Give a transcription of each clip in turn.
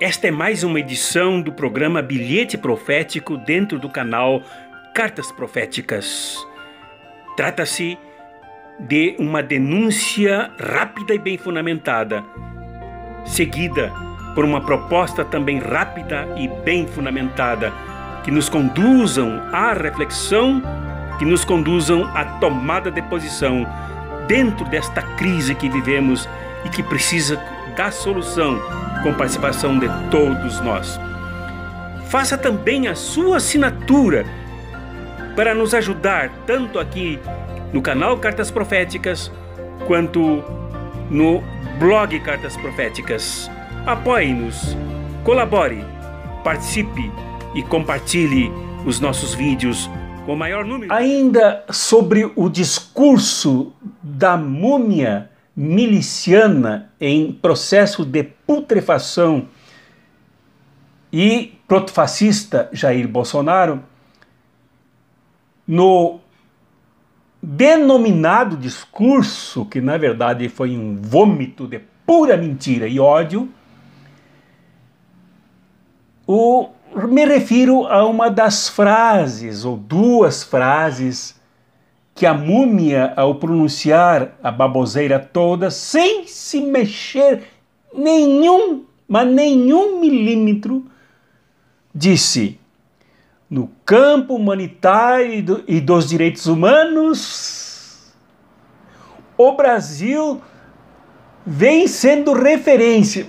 Esta é mais uma edição do programa Bilhete Profético dentro do canal Cartas Proféticas. Trata-se de uma denúncia rápida e bem fundamentada, seguida por uma proposta também rápida e bem fundamentada, que nos conduzam à reflexão, que nos conduzam à tomada de posição dentro desta crise que vivemos e que precisa da solução com participação de todos nós. Faça também a sua assinatura para nos ajudar tanto aqui no canal Cartas Proféticas quanto no blog Cartas Proféticas. Apoie-nos, colabore, participe e compartilhe os nossos vídeos o maior número. Ainda sobre o discurso da múmia miliciana em processo de putrefação e protofascista Jair Bolsonaro, no denominado discurso, que na verdade foi um vômito de pura mentira e ódio, o me refiro a uma das frases, ou duas frases, que a múmia, ao pronunciar a baboseira toda, sem se mexer nenhum, mas nenhum milímetro, disse: No campo humanitário e dos direitos humanos, o Brasil vem sendo referência.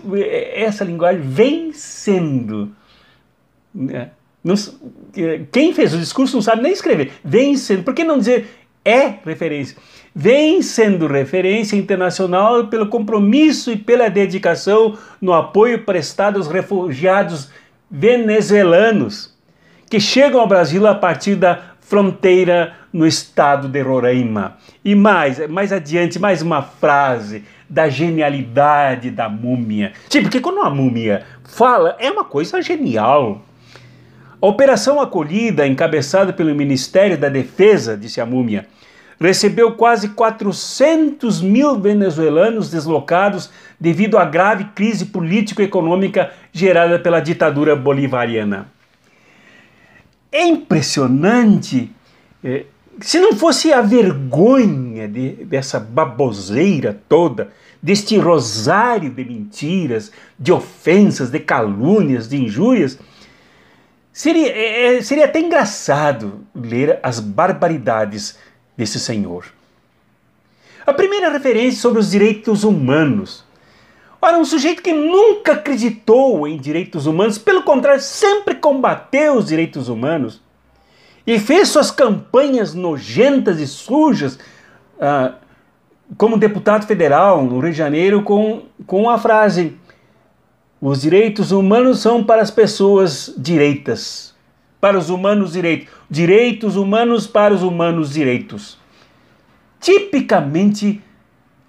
Essa linguagem vem sendo é. Não, quem fez o discurso não sabe nem escrever. Vem sendo, por que não dizer é referência? Vem sendo referência internacional pelo compromisso e pela dedicação no apoio prestado aos refugiados venezuelanos que chegam ao Brasil a partir da fronteira no estado de Roraima. E mais, mais adiante, mais uma frase da genialidade da múmia. tipo porque quando uma múmia fala, é uma coisa genial. A operação acolhida, encabeçada pelo Ministério da Defesa, disse a múmia, recebeu quase 400 mil venezuelanos deslocados devido à grave crise político-econômica gerada pela ditadura bolivariana. É impressionante. Eh, se não fosse a vergonha de, dessa baboseira toda, deste rosário de mentiras, de ofensas, de calúnias, de injúrias, Seria, é, é, seria até engraçado ler as barbaridades desse senhor. A primeira referência é sobre os direitos humanos. Ora, um sujeito que nunca acreditou em direitos humanos, pelo contrário, sempre combateu os direitos humanos e fez suas campanhas nojentas e sujas ah, como deputado federal no Rio de Janeiro com, com a frase os direitos humanos são para as pessoas direitas. Para os humanos direitos. Direitos humanos para os humanos direitos. Tipicamente,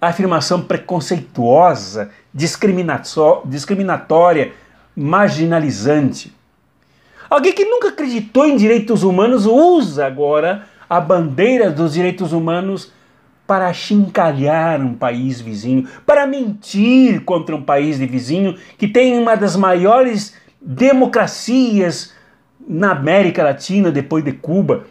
a afirmação preconceituosa, discriminatória, marginalizante. Alguém que nunca acreditou em direitos humanos usa agora a bandeira dos direitos humanos para achincalhar um país vizinho, para mentir contra um país de vizinho que tem uma das maiores democracias na América Latina depois de Cuba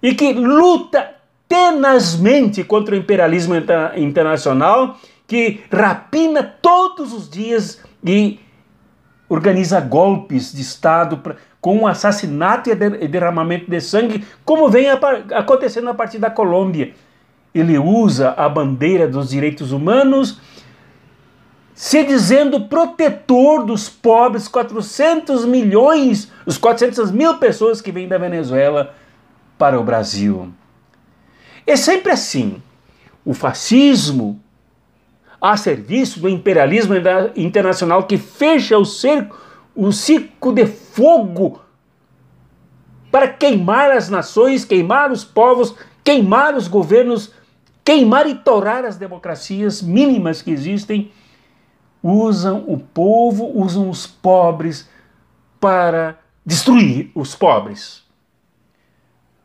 e que luta tenazmente contra o imperialismo inter internacional que rapina todos os dias e organiza golpes de Estado pra, com um assassinato e derramamento de sangue, como vem a, acontecendo a partir da Colômbia ele usa a bandeira dos direitos humanos, se dizendo protetor dos pobres 400 milhões, os 400 mil pessoas que vêm da Venezuela para o Brasil. É sempre assim. O fascismo a serviço do imperialismo internacional que fecha o cerco, o ciclo de fogo para queimar as nações, queimar os povos, queimar os governos queimar e torar as democracias mínimas que existem, usam o povo, usam os pobres para destruir os pobres.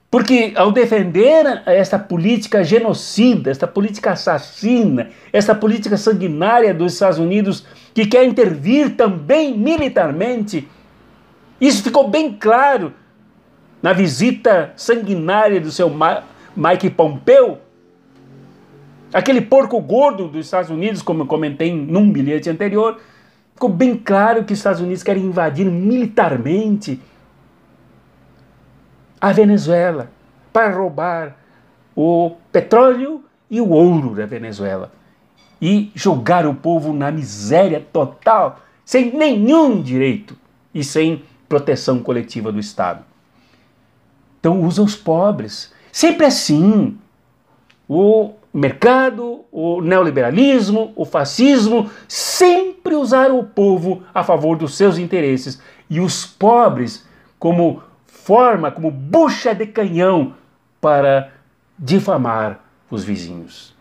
Porque ao defender esta política genocida, esta política assassina, esta política sanguinária dos Estados Unidos, que quer intervir também militarmente, isso ficou bem claro na visita sanguinária do seu Mike Pompeu Aquele porco gordo dos Estados Unidos, como eu comentei num bilhete anterior, ficou bem claro que os Estados Unidos querem invadir militarmente a Venezuela para roubar o petróleo e o ouro da Venezuela e jogar o povo na miséria total, sem nenhum direito e sem proteção coletiva do Estado. Então usa os pobres. Sempre assim. O mercado, o neoliberalismo, o fascismo sempre usaram o povo a favor dos seus interesses e os pobres como forma, como bucha de canhão para difamar os vizinhos.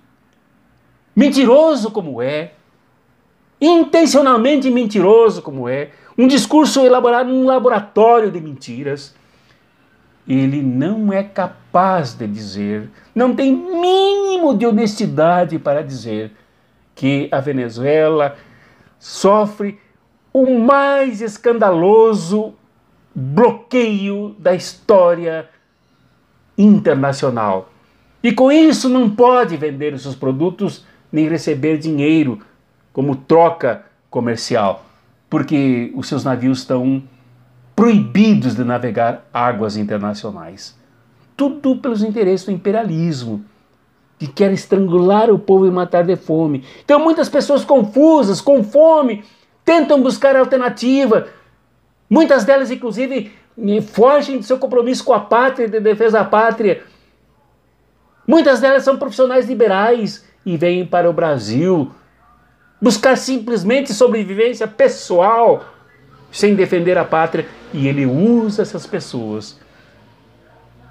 Mentiroso como é, intencionalmente mentiroso como é, um discurso elaborado num laboratório de mentiras, ele não é capaz de dizer, não tem mínimo de honestidade para dizer que a Venezuela sofre o mais escandaloso bloqueio da história internacional. E com isso não pode vender os seus produtos nem receber dinheiro como troca comercial, porque os seus navios estão proibidos de navegar águas internacionais. Tudo pelos interesses do imperialismo, que quer estrangular o povo e matar de fome. Então muitas pessoas confusas, com fome, tentam buscar alternativa. Muitas delas, inclusive, eh, fogem do seu compromisso com a pátria, de defesa da pátria. Muitas delas são profissionais liberais e vêm para o Brasil buscar simplesmente sobrevivência pessoal, sem defender a pátria e ele usa essas pessoas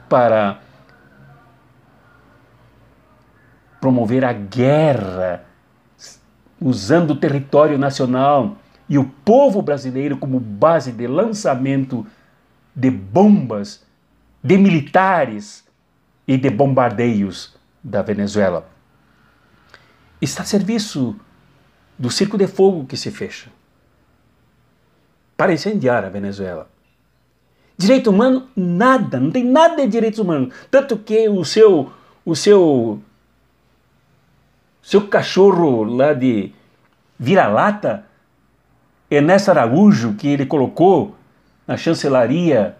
para promover a guerra, usando o território nacional e o povo brasileiro como base de lançamento de bombas, de militares e de bombardeios da Venezuela. Está a serviço do circo de fogo que se fecha para incendiar a Venezuela. Direito humano, nada, não tem nada de direitos humanos. Tanto que o seu, o seu, seu cachorro lá de vira-lata, Ernesto Araújo, que ele colocou na chancelaria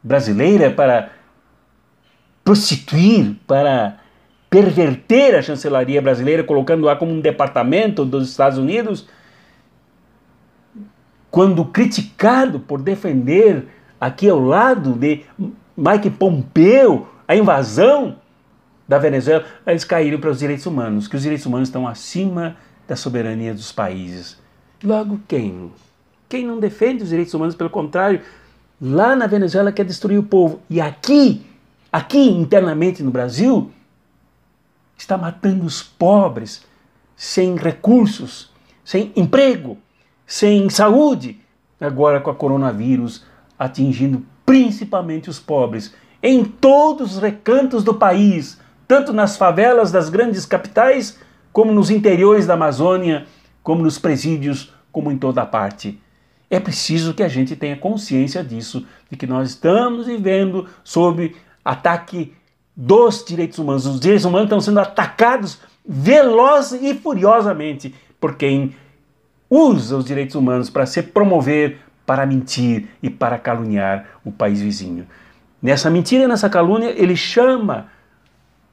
brasileira para prostituir, para perverter a chancelaria brasileira, colocando-a como um departamento dos Estados Unidos, quando criticado por defender aqui ao lado de Mike Pompeu a invasão da Venezuela, eles caíram para os direitos humanos, que os direitos humanos estão acima da soberania dos países. Logo, quem? Quem não defende os direitos humanos, pelo contrário, lá na Venezuela quer destruir o povo. E aqui, aqui internamente no Brasil, está matando os pobres, sem recursos, sem emprego sem saúde, agora com a coronavírus atingindo principalmente os pobres em todos os recantos do país, tanto nas favelas das grandes capitais, como nos interiores da Amazônia, como nos presídios, como em toda parte. É preciso que a gente tenha consciência disso, de que nós estamos vivendo sob ataque dos direitos humanos. Os direitos humanos estão sendo atacados veloz e furiosamente por quem usa os direitos humanos para se promover, para mentir e para caluniar o país vizinho. Nessa mentira e nessa calúnia, ele chama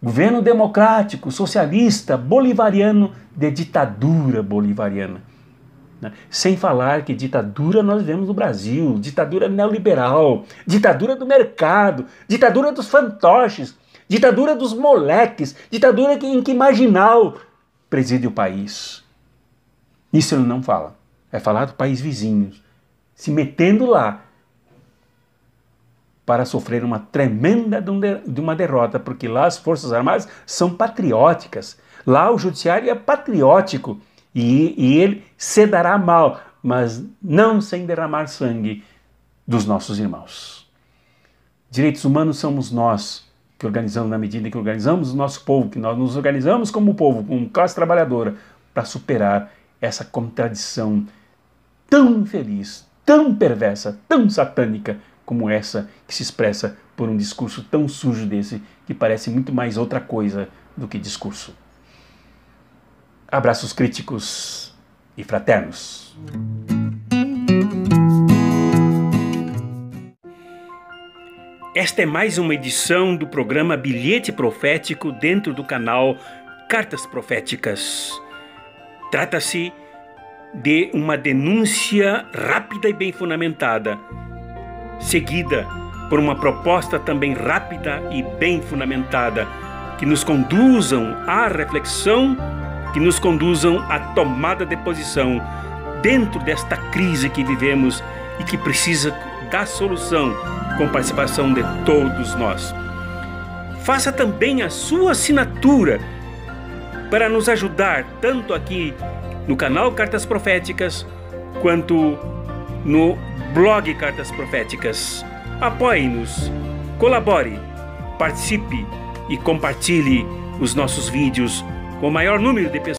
governo democrático, socialista, bolivariano de ditadura bolivariana. Né? Sem falar que ditadura nós vemos no Brasil, ditadura neoliberal, ditadura do mercado, ditadura dos fantoches, ditadura dos moleques, ditadura em que marginal preside o país. Isso ele não fala. É falar do país vizinhos, se metendo lá para sofrer uma tremenda de uma derrota, porque lá as Forças Armadas são patrióticas. Lá o judiciário é patriótico e, e ele se dará mal, mas não sem derramar sangue dos nossos irmãos. Direitos humanos somos nós que organizamos, na medida que organizamos o nosso povo, que nós nos organizamos como povo, como classe trabalhadora, para superar essa contradição tão infeliz, tão perversa, tão satânica como essa que se expressa por um discurso tão sujo desse que parece muito mais outra coisa do que discurso. Abraços críticos e fraternos. Esta é mais uma edição do programa Bilhete Profético dentro do canal Cartas Proféticas. Trata-se de uma denúncia rápida e bem fundamentada, seguida por uma proposta também rápida e bem fundamentada, que nos conduzam à reflexão, que nos conduzam à tomada de posição dentro desta crise que vivemos e que precisa da solução com participação de todos nós. Faça também a sua assinatura para nos ajudar tanto aqui no canal Cartas Proféticas quanto no blog Cartas Proféticas. Apoie-nos, colabore, participe e compartilhe os nossos vídeos com o maior número de pessoas.